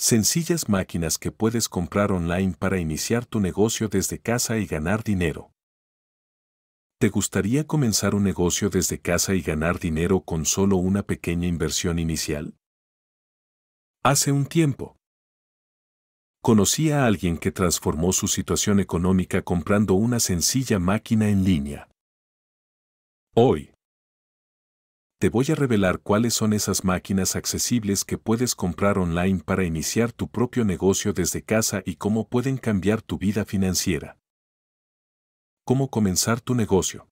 Sencillas máquinas que puedes comprar online para iniciar tu negocio desde casa y ganar dinero. ¿Te gustaría comenzar un negocio desde casa y ganar dinero con solo una pequeña inversión inicial? Hace un tiempo. Conocí a alguien que transformó su situación económica comprando una sencilla máquina en línea. Hoy, te voy a revelar cuáles son esas máquinas accesibles que puedes comprar online para iniciar tu propio negocio desde casa y cómo pueden cambiar tu vida financiera. ¿Cómo comenzar tu negocio?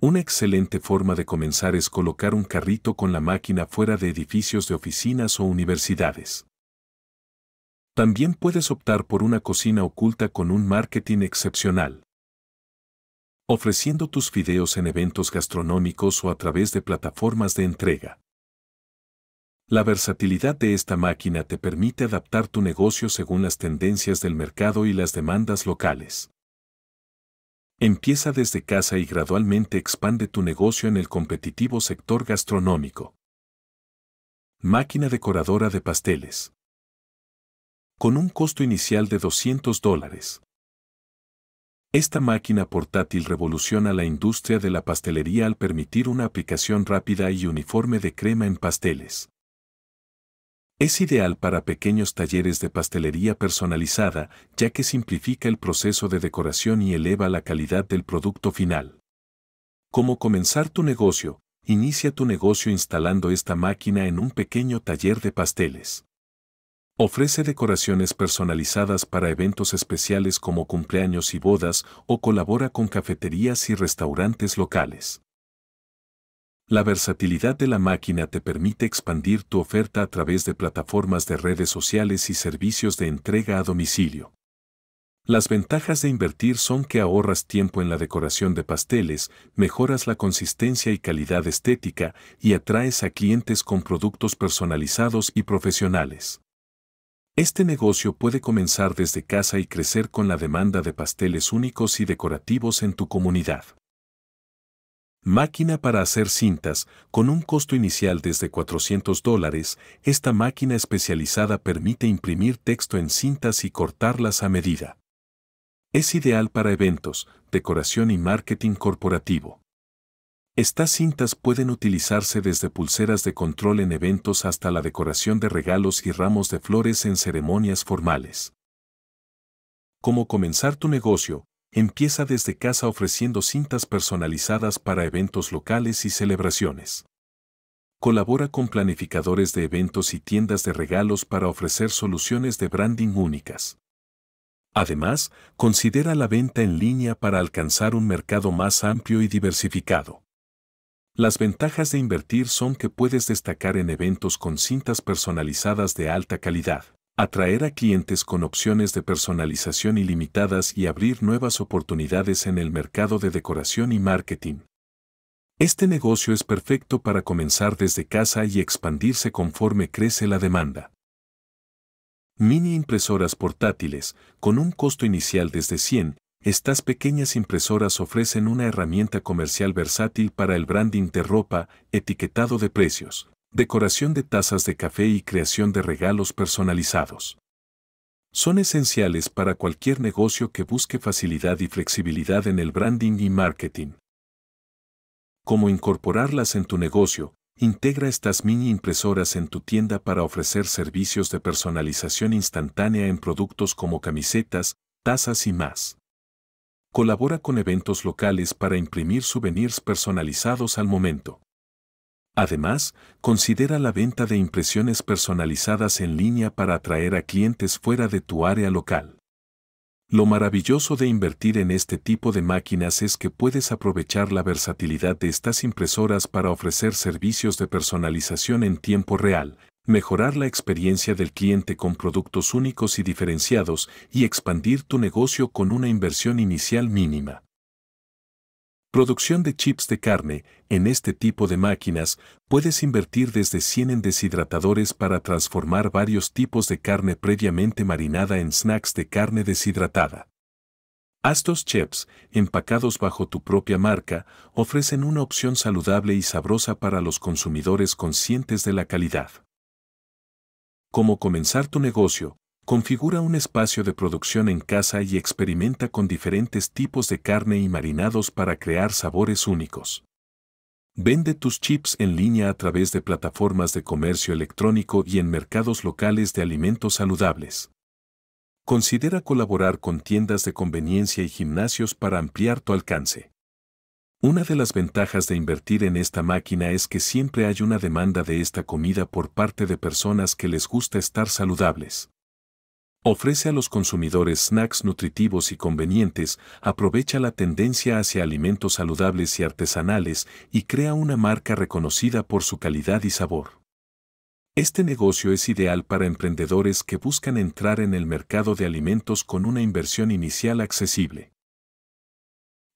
Una excelente forma de comenzar es colocar un carrito con la máquina fuera de edificios de oficinas o universidades. También puedes optar por una cocina oculta con un marketing excepcional ofreciendo tus fideos en eventos gastronómicos o a través de plataformas de entrega. La versatilidad de esta máquina te permite adaptar tu negocio según las tendencias del mercado y las demandas locales. Empieza desde casa y gradualmente expande tu negocio en el competitivo sector gastronómico. Máquina decoradora de pasteles. Con un costo inicial de 200 dólares, esta máquina portátil revoluciona la industria de la pastelería al permitir una aplicación rápida y uniforme de crema en pasteles. Es ideal para pequeños talleres de pastelería personalizada, ya que simplifica el proceso de decoración y eleva la calidad del producto final. ¿Cómo comenzar tu negocio? Inicia tu negocio instalando esta máquina en un pequeño taller de pasteles. Ofrece decoraciones personalizadas para eventos especiales como cumpleaños y bodas o colabora con cafeterías y restaurantes locales. La versatilidad de la máquina te permite expandir tu oferta a través de plataformas de redes sociales y servicios de entrega a domicilio. Las ventajas de invertir son que ahorras tiempo en la decoración de pasteles, mejoras la consistencia y calidad estética y atraes a clientes con productos personalizados y profesionales. Este negocio puede comenzar desde casa y crecer con la demanda de pasteles únicos y decorativos en tu comunidad. Máquina para hacer cintas, con un costo inicial desde 400 dólares, esta máquina especializada permite imprimir texto en cintas y cortarlas a medida. Es ideal para eventos, decoración y marketing corporativo. Estas cintas pueden utilizarse desde pulseras de control en eventos hasta la decoración de regalos y ramos de flores en ceremonias formales. Como comenzar tu negocio? Empieza desde casa ofreciendo cintas personalizadas para eventos locales y celebraciones. Colabora con planificadores de eventos y tiendas de regalos para ofrecer soluciones de branding únicas. Además, considera la venta en línea para alcanzar un mercado más amplio y diversificado. Las ventajas de invertir son que puedes destacar en eventos con cintas personalizadas de alta calidad, atraer a clientes con opciones de personalización ilimitadas y abrir nuevas oportunidades en el mercado de decoración y marketing. Este negocio es perfecto para comenzar desde casa y expandirse conforme crece la demanda. Mini impresoras portátiles, con un costo inicial desde 100 estas pequeñas impresoras ofrecen una herramienta comercial versátil para el branding de ropa, etiquetado de precios, decoración de tazas de café y creación de regalos personalizados. Son esenciales para cualquier negocio que busque facilidad y flexibilidad en el branding y marketing. Cómo incorporarlas en tu negocio, integra estas mini impresoras en tu tienda para ofrecer servicios de personalización instantánea en productos como camisetas, tazas y más colabora con eventos locales para imprimir souvenirs personalizados al momento. Además, considera la venta de impresiones personalizadas en línea para atraer a clientes fuera de tu área local. Lo maravilloso de invertir en este tipo de máquinas es que puedes aprovechar la versatilidad de estas impresoras para ofrecer servicios de personalización en tiempo real, mejorar la experiencia del cliente con productos únicos y diferenciados y expandir tu negocio con una inversión inicial mínima. Producción de chips de carne, en este tipo de máquinas, puedes invertir desde 100 en deshidratadores para transformar varios tipos de carne previamente marinada en snacks de carne deshidratada. Estos chips, empacados bajo tu propia marca, ofrecen una opción saludable y sabrosa para los consumidores conscientes de la calidad cómo comenzar tu negocio, configura un espacio de producción en casa y experimenta con diferentes tipos de carne y marinados para crear sabores únicos. Vende tus chips en línea a través de plataformas de comercio electrónico y en mercados locales de alimentos saludables. Considera colaborar con tiendas de conveniencia y gimnasios para ampliar tu alcance. Una de las ventajas de invertir en esta máquina es que siempre hay una demanda de esta comida por parte de personas que les gusta estar saludables. Ofrece a los consumidores snacks nutritivos y convenientes, aprovecha la tendencia hacia alimentos saludables y artesanales y crea una marca reconocida por su calidad y sabor. Este negocio es ideal para emprendedores que buscan entrar en el mercado de alimentos con una inversión inicial accesible.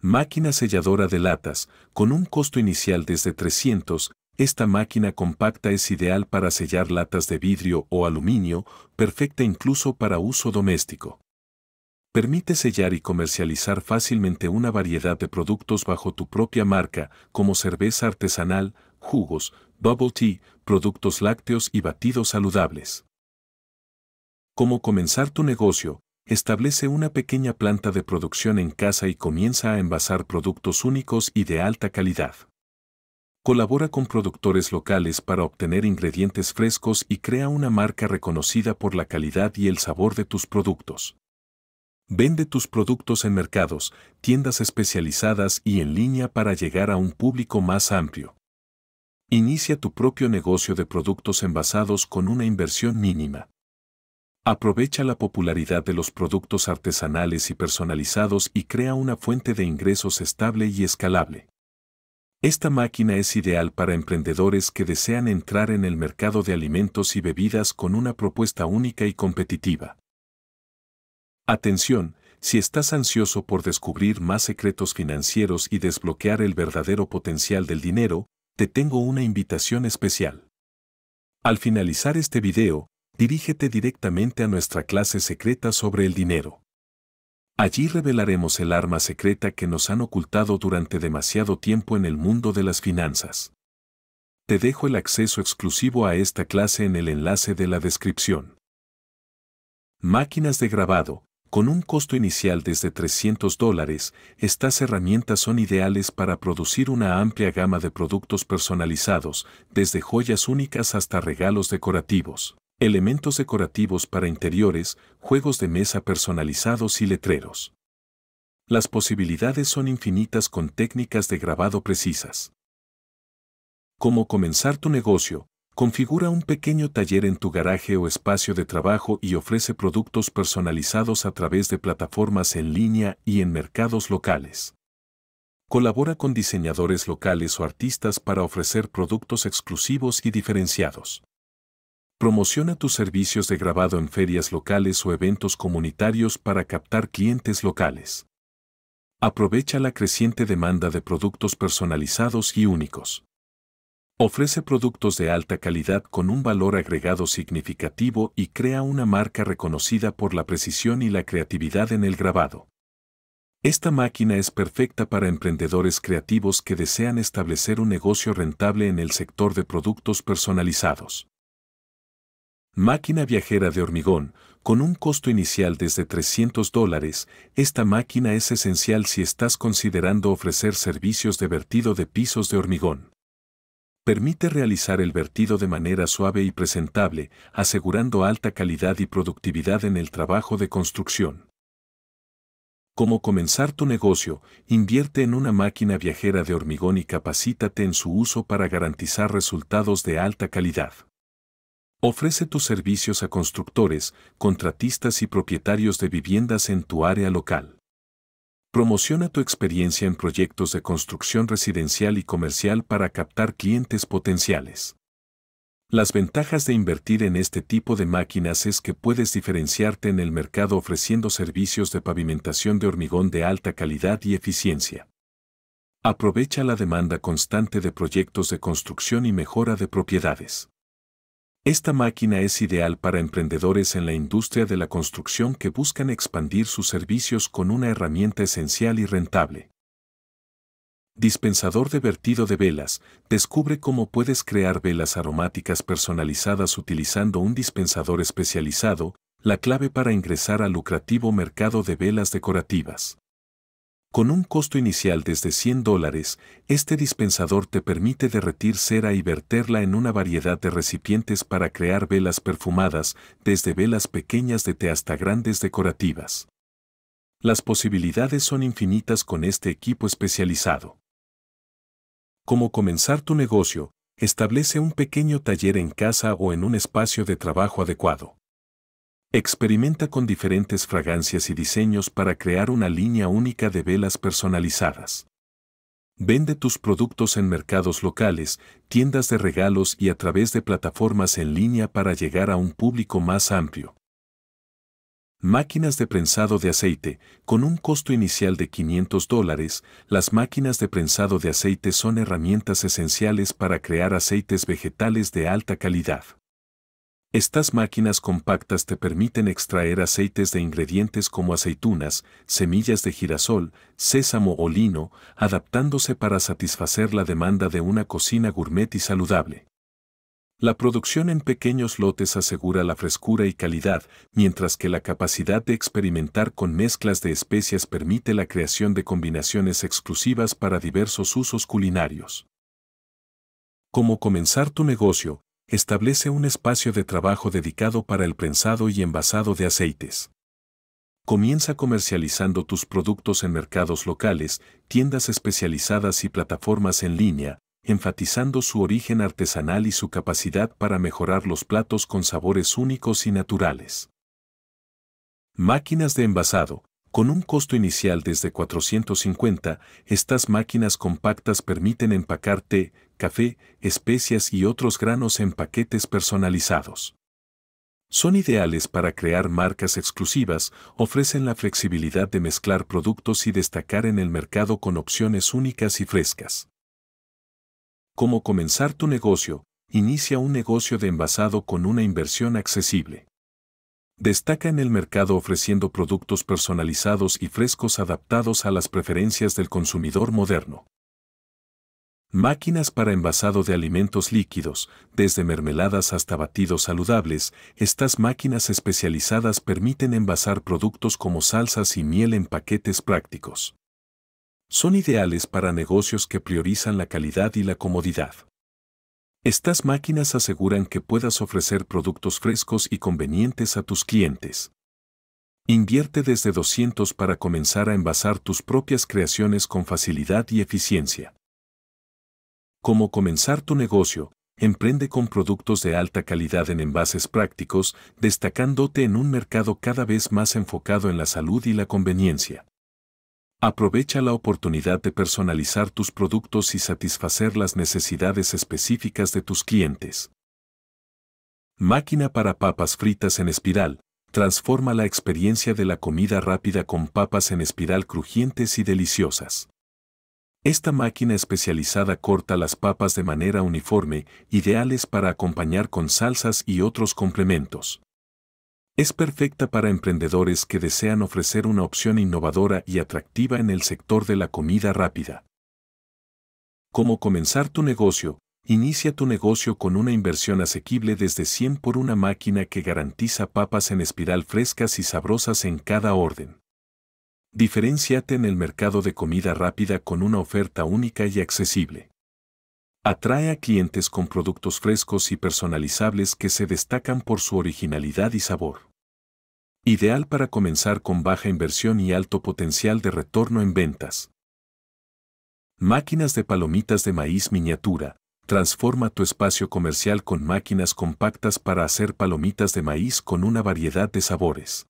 Máquina selladora de latas, con un costo inicial desde 300, esta máquina compacta es ideal para sellar latas de vidrio o aluminio, perfecta incluso para uso doméstico. Permite sellar y comercializar fácilmente una variedad de productos bajo tu propia marca, como cerveza artesanal, jugos, bubble tea, productos lácteos y batidos saludables. ¿Cómo comenzar tu negocio? establece una pequeña planta de producción en casa y comienza a envasar productos únicos y de alta calidad. Colabora con productores locales para obtener ingredientes frescos y crea una marca reconocida por la calidad y el sabor de tus productos. Vende tus productos en mercados, tiendas especializadas y en línea para llegar a un público más amplio. Inicia tu propio negocio de productos envasados con una inversión mínima. Aprovecha la popularidad de los productos artesanales y personalizados y crea una fuente de ingresos estable y escalable. Esta máquina es ideal para emprendedores que desean entrar en el mercado de alimentos y bebidas con una propuesta única y competitiva. Atención, si estás ansioso por descubrir más secretos financieros y desbloquear el verdadero potencial del dinero, te tengo una invitación especial. Al finalizar este video, dirígete directamente a nuestra clase secreta sobre el dinero. Allí revelaremos el arma secreta que nos han ocultado durante demasiado tiempo en el mundo de las finanzas. Te dejo el acceso exclusivo a esta clase en el enlace de la descripción. Máquinas de grabado. Con un costo inicial desde 300 dólares, estas herramientas son ideales para producir una amplia gama de productos personalizados, desde joyas únicas hasta regalos decorativos elementos decorativos para interiores, juegos de mesa personalizados y letreros. Las posibilidades son infinitas con técnicas de grabado precisas. Cómo comenzar tu negocio, configura un pequeño taller en tu garaje o espacio de trabajo y ofrece productos personalizados a través de plataformas en línea y en mercados locales. Colabora con diseñadores locales o artistas para ofrecer productos exclusivos y diferenciados. Promociona tus servicios de grabado en ferias locales o eventos comunitarios para captar clientes locales. Aprovecha la creciente demanda de productos personalizados y únicos. Ofrece productos de alta calidad con un valor agregado significativo y crea una marca reconocida por la precisión y la creatividad en el grabado. Esta máquina es perfecta para emprendedores creativos que desean establecer un negocio rentable en el sector de productos personalizados. Máquina viajera de hormigón, con un costo inicial desde 300 dólares, esta máquina es esencial si estás considerando ofrecer servicios de vertido de pisos de hormigón. Permite realizar el vertido de manera suave y presentable, asegurando alta calidad y productividad en el trabajo de construcción. Como comenzar tu negocio? Invierte en una máquina viajera de hormigón y capacítate en su uso para garantizar resultados de alta calidad. Ofrece tus servicios a constructores, contratistas y propietarios de viviendas en tu área local. Promociona tu experiencia en proyectos de construcción residencial y comercial para captar clientes potenciales. Las ventajas de invertir en este tipo de máquinas es que puedes diferenciarte en el mercado ofreciendo servicios de pavimentación de hormigón de alta calidad y eficiencia. Aprovecha la demanda constante de proyectos de construcción y mejora de propiedades. Esta máquina es ideal para emprendedores en la industria de la construcción que buscan expandir sus servicios con una herramienta esencial y rentable. Dispensador de vertido de velas, descubre cómo puedes crear velas aromáticas personalizadas utilizando un dispensador especializado, la clave para ingresar al lucrativo mercado de velas decorativas. Con un costo inicial desde 100 dólares, este dispensador te permite derretir cera y verterla en una variedad de recipientes para crear velas perfumadas, desde velas pequeñas de té hasta grandes decorativas. Las posibilidades son infinitas con este equipo especializado. Como comenzar tu negocio, establece un pequeño taller en casa o en un espacio de trabajo adecuado. Experimenta con diferentes fragancias y diseños para crear una línea única de velas personalizadas. Vende tus productos en mercados locales, tiendas de regalos y a través de plataformas en línea para llegar a un público más amplio. Máquinas de prensado de aceite. Con un costo inicial de 500 dólares, las máquinas de prensado de aceite son herramientas esenciales para crear aceites vegetales de alta calidad. Estas máquinas compactas te permiten extraer aceites de ingredientes como aceitunas, semillas de girasol, sésamo o lino, adaptándose para satisfacer la demanda de una cocina gourmet y saludable. La producción en pequeños lotes asegura la frescura y calidad, mientras que la capacidad de experimentar con mezclas de especias permite la creación de combinaciones exclusivas para diversos usos culinarios. Cómo comenzar tu negocio, establece un espacio de trabajo dedicado para el prensado y envasado de aceites. Comienza comercializando tus productos en mercados locales, tiendas especializadas y plataformas en línea, enfatizando su origen artesanal y su capacidad para mejorar los platos con sabores únicos y naturales. Máquinas de envasado, con un costo inicial desde 450, estas máquinas compactas permiten empacar té, café, especias y otros granos en paquetes personalizados. Son ideales para crear marcas exclusivas, ofrecen la flexibilidad de mezclar productos y destacar en el mercado con opciones únicas y frescas. ¿Cómo comenzar tu negocio? Inicia un negocio de envasado con una inversión accesible destaca en el mercado ofreciendo productos personalizados y frescos adaptados a las preferencias del consumidor moderno. Máquinas para envasado de alimentos líquidos, desde mermeladas hasta batidos saludables, estas máquinas especializadas permiten envasar productos como salsas y miel en paquetes prácticos. Son ideales para negocios que priorizan la calidad y la comodidad. Estas máquinas aseguran que puedas ofrecer productos frescos y convenientes a tus clientes. Invierte desde 200 para comenzar a envasar tus propias creaciones con facilidad y eficiencia. Como comenzar tu negocio? Emprende con productos de alta calidad en envases prácticos, destacándote en un mercado cada vez más enfocado en la salud y la conveniencia. Aprovecha la oportunidad de personalizar tus productos y satisfacer las necesidades específicas de tus clientes. Máquina para papas fritas en espiral. Transforma la experiencia de la comida rápida con papas en espiral crujientes y deliciosas. Esta máquina especializada corta las papas de manera uniforme, ideales para acompañar con salsas y otros complementos. Es perfecta para emprendedores que desean ofrecer una opción innovadora y atractiva en el sector de la comida rápida. ¿Cómo comenzar tu negocio? Inicia tu negocio con una inversión asequible desde 100 por una máquina que garantiza papas en espiral frescas y sabrosas en cada orden. Diferenciate en el mercado de comida rápida con una oferta única y accesible. Atrae a clientes con productos frescos y personalizables que se destacan por su originalidad y sabor. Ideal para comenzar con baja inversión y alto potencial de retorno en ventas. Máquinas de palomitas de maíz miniatura. Transforma tu espacio comercial con máquinas compactas para hacer palomitas de maíz con una variedad de sabores.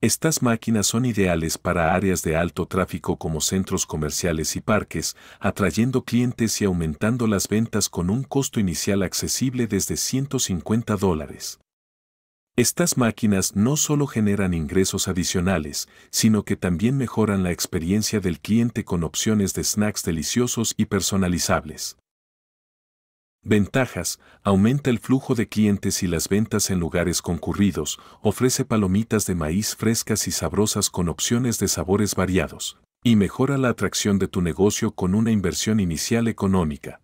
Estas máquinas son ideales para áreas de alto tráfico como centros comerciales y parques, atrayendo clientes y aumentando las ventas con un costo inicial accesible desde 150 dólares. Estas máquinas no solo generan ingresos adicionales, sino que también mejoran la experiencia del cliente con opciones de snacks deliciosos y personalizables. Ventajas. Aumenta el flujo de clientes y las ventas en lugares concurridos. Ofrece palomitas de maíz frescas y sabrosas con opciones de sabores variados. Y mejora la atracción de tu negocio con una inversión inicial económica.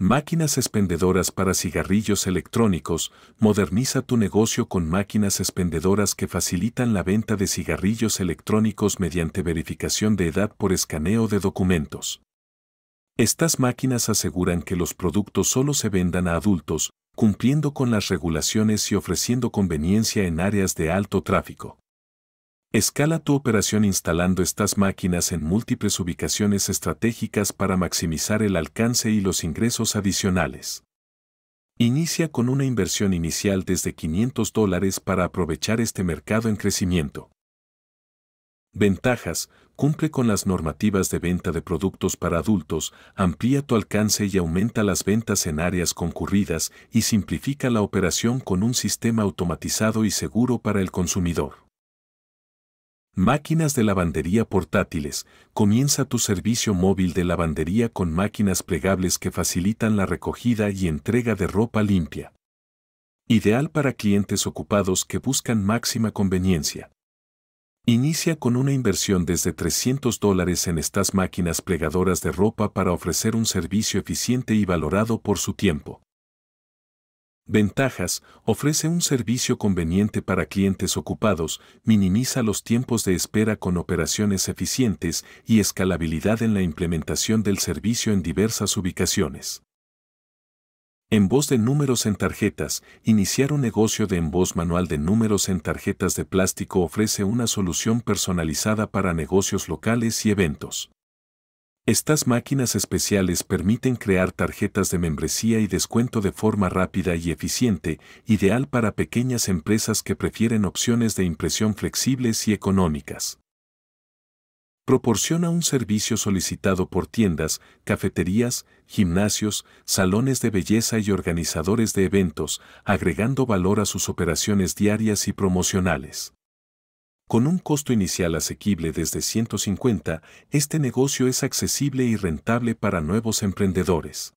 Máquinas expendedoras para cigarrillos electrónicos. Moderniza tu negocio con máquinas expendedoras que facilitan la venta de cigarrillos electrónicos mediante verificación de edad por escaneo de documentos. Estas máquinas aseguran que los productos solo se vendan a adultos, cumpliendo con las regulaciones y ofreciendo conveniencia en áreas de alto tráfico. Escala tu operación instalando estas máquinas en múltiples ubicaciones estratégicas para maximizar el alcance y los ingresos adicionales. Inicia con una inversión inicial desde 500 dólares para aprovechar este mercado en crecimiento. Ventajas. Cumple con las normativas de venta de productos para adultos, amplía tu alcance y aumenta las ventas en áreas concurridas y simplifica la operación con un sistema automatizado y seguro para el consumidor. Máquinas de lavandería portátiles. Comienza tu servicio móvil de lavandería con máquinas plegables que facilitan la recogida y entrega de ropa limpia. Ideal para clientes ocupados que buscan máxima conveniencia. Inicia con una inversión desde 300 dólares en estas máquinas plegadoras de ropa para ofrecer un servicio eficiente y valorado por su tiempo. Ventajas. Ofrece un servicio conveniente para clientes ocupados, minimiza los tiempos de espera con operaciones eficientes y escalabilidad en la implementación del servicio en diversas ubicaciones. En voz de números en tarjetas, iniciar un negocio de envoz manual de números en tarjetas de plástico ofrece una solución personalizada para negocios locales y eventos. Estas máquinas especiales permiten crear tarjetas de membresía y descuento de forma rápida y eficiente, ideal para pequeñas empresas que prefieren opciones de impresión flexibles y económicas. Proporciona un servicio solicitado por tiendas, cafeterías, gimnasios, salones de belleza y organizadores de eventos, agregando valor a sus operaciones diarias y promocionales. Con un costo inicial asequible desde 150, este negocio es accesible y rentable para nuevos emprendedores.